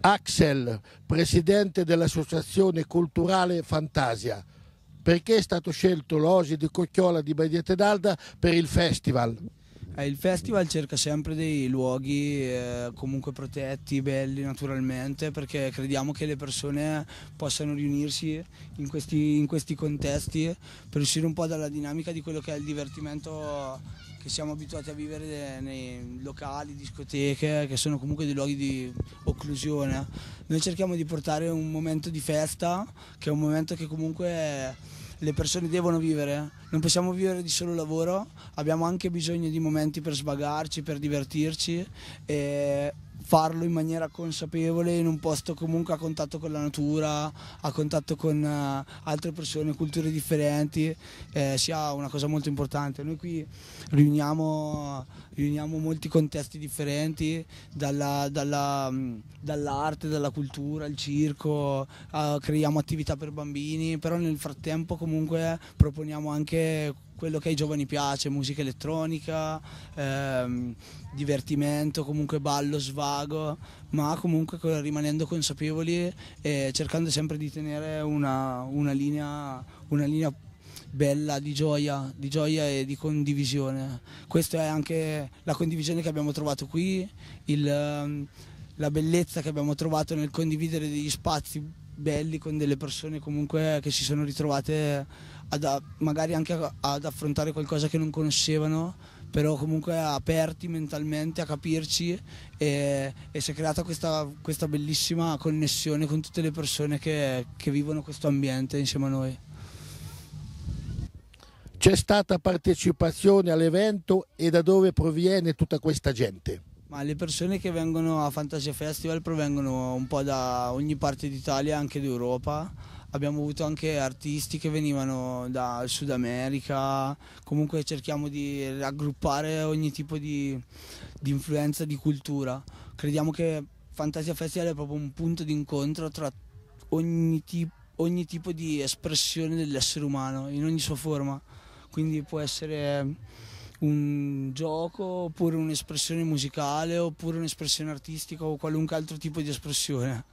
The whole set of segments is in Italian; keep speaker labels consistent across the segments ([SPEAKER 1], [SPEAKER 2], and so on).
[SPEAKER 1] Axel, presidente dell'associazione culturale Fantasia. Perché è stato scelto l'Osi di Cocciola di Badia Tedalda per il
[SPEAKER 2] festival? Eh, il festival cerca sempre dei luoghi eh, comunque protetti, belli naturalmente, perché crediamo che le persone possano riunirsi in questi, in questi contesti per uscire un po' dalla dinamica di quello che è il divertimento che siamo abituati a vivere nei locali, discoteche, che sono comunque dei luoghi di occlusione. Noi cerchiamo di portare un momento di festa, che è un momento che comunque le persone devono vivere, eh. non possiamo vivere di solo lavoro, abbiamo anche bisogno di momenti per svagarci, per divertirci. E farlo in maniera consapevole in un posto comunque a contatto con la natura, a contatto con eh, altre persone, culture differenti, eh, sia una cosa molto importante. Noi qui riuniamo, riuniamo molti contesti differenti, dalla, dalla, mm, dall'arte, dalla cultura, il circo, eh, creiamo attività per bambini, però nel frattempo comunque proponiamo anche quello che ai giovani piace, musica elettronica, ehm, divertimento, comunque ballo, svago, ma comunque rimanendo consapevoli e cercando sempre di tenere una, una, linea, una linea bella di gioia, di gioia e di condivisione. Questa è anche la condivisione che abbiamo trovato qui, il, la bellezza che abbiamo trovato nel condividere degli spazi belli con delle persone comunque che si sono ritrovate ad, magari anche ad affrontare qualcosa che non conoscevano, però comunque aperti mentalmente a capirci e, e si è creata questa, questa, bellissima connessione con tutte le persone che, che vivono questo ambiente insieme a noi. C'è stata partecipazione
[SPEAKER 1] all'evento e da dove proviene tutta questa gente?
[SPEAKER 2] Ma le persone che vengono a Fantasia Festival provengono un po' da ogni parte d'Italia, anche d'Europa abbiamo avuto anche artisti che venivano dal Sud America, comunque cerchiamo di raggruppare ogni tipo di, di influenza di cultura. Crediamo che Fantasia Festival è proprio un punto di incontro tra ogni, tip, ogni tipo di espressione dell'essere umano, in ogni sua forma, quindi può essere un gioco oppure un'espressione musicale oppure un'espressione artistica o qualunque altro tipo di espressione.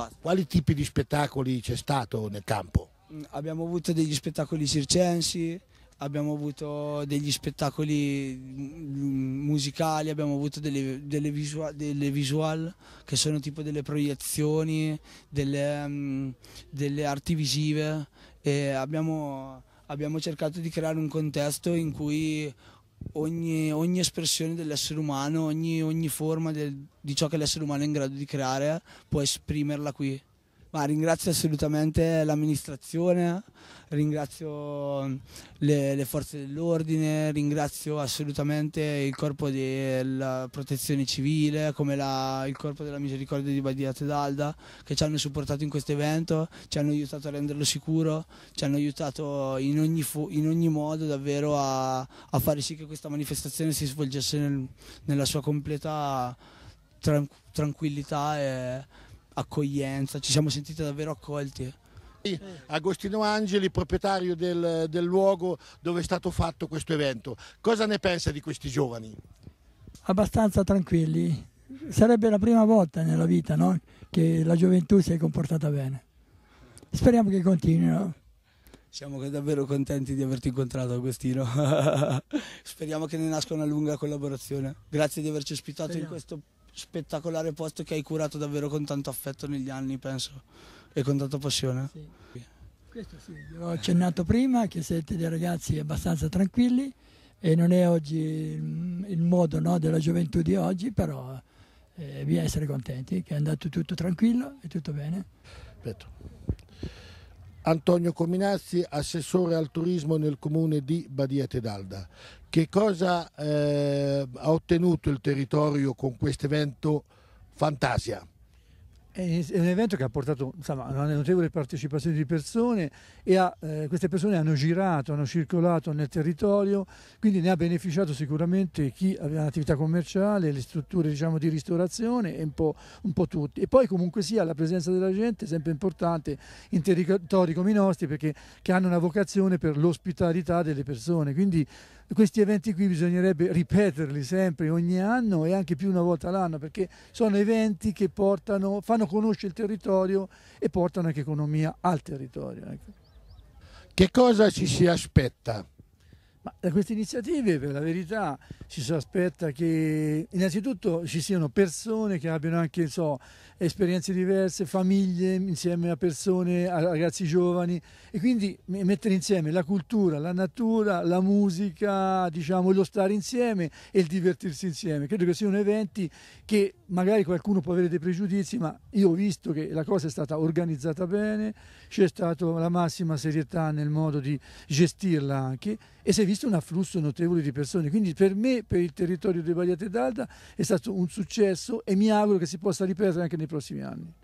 [SPEAKER 2] Basta. Quali tipi di spettacoli c'è stato nel campo? Mm, abbiamo avuto degli spettacoli circensi, abbiamo avuto degli spettacoli mm, musicali, abbiamo avuto delle, delle, visual, delle visual, che sono tipo delle proiezioni, delle, mm, delle arti visive e abbiamo, abbiamo cercato di creare un contesto in cui ogni, ogni espressione dell'essere umano, ogni, ogni forma del, di ciò che l'essere umano è in grado di creare può esprimerla qui. Ma ringrazio assolutamente l'amministrazione, ringrazio mm, le, le, forze dell'ordine, ringrazio assolutamente il corpo della protezione civile come la, il corpo della misericordia di Badia Tedalda che ci hanno supportato in questo evento, ci hanno aiutato a renderlo sicuro, ci hanno aiutato in ogni, in ogni modo davvero a, a, fare sì che questa manifestazione si svolgesse nel, nella sua completa tranquillità e accoglienza, ci siamo sentiti davvero accolti.
[SPEAKER 1] Agostino Angeli, proprietario del, del, luogo dove è stato fatto questo evento. Cosa ne pensa di questi giovani?
[SPEAKER 3] Abbastanza tranquilli. Sarebbe la prima volta nella vita no? che la gioventù si è comportata bene. Speriamo che
[SPEAKER 2] continuino. Siamo davvero contenti di averti incontrato Agostino. Speriamo che ne nasca una lunga collaborazione. Grazie di averci ospitato Speriamo. in questo spettacolare posto che hai curato davvero con tanto affetto negli anni, penso, e con tanta passione. Sì.
[SPEAKER 3] Questo sì, l'ho accennato prima, che siete dei ragazzi abbastanza tranquilli e non è oggi il modo no, della gioventù di oggi, però eh, bisogna essere contenti che è andato tutto tranquillo e tutto bene.
[SPEAKER 1] Perfetto. Antonio Cominazzi, assessore al turismo nel comune di Badia Tedalda. Che cosa eh, ha ottenuto il territorio con questo evento Fantasia?
[SPEAKER 3] è un evento che ha portato insomma, una notevole partecipazione di persone e ha, eh, queste persone hanno girato, hanno circolato nel territorio, quindi ne ha beneficiato sicuramente chi aveva un'attività commerciale, le strutture diciamo, di ristorazione e un po', un po', tutti. E poi comunque sia la presenza della gente è sempre importante in territori come i nostri perché hanno una vocazione per l'ospitalità delle persone. Quindi questi eventi qui bisognerebbe ripeterli sempre ogni anno e anche più una volta all'anno perché sono eventi che portano, fanno conosce il territorio e porta anche economia al territorio. Ecco.
[SPEAKER 1] Che cosa ci si aspetta ma da queste iniziative,
[SPEAKER 3] per la verità, ci si aspetta che innanzitutto ci siano persone che abbiano anche so, esperienze diverse, famiglie insieme a persone, a ragazzi giovani e quindi mettere insieme la cultura, la natura, la musica, diciamo, lo stare insieme e il divertirsi insieme. Credo che siano eventi che magari qualcuno può avere dei pregiudizi, ma io ho visto che la cosa è stata organizzata bene, c'è stata la massima serietà nel modo di gestirla anche e se visto un afflusso notevole di persone, quindi per me, per il territorio di Bagliate d'Alda, è stato un successo e mi auguro che si possa ripetere anche nei prossimi anni.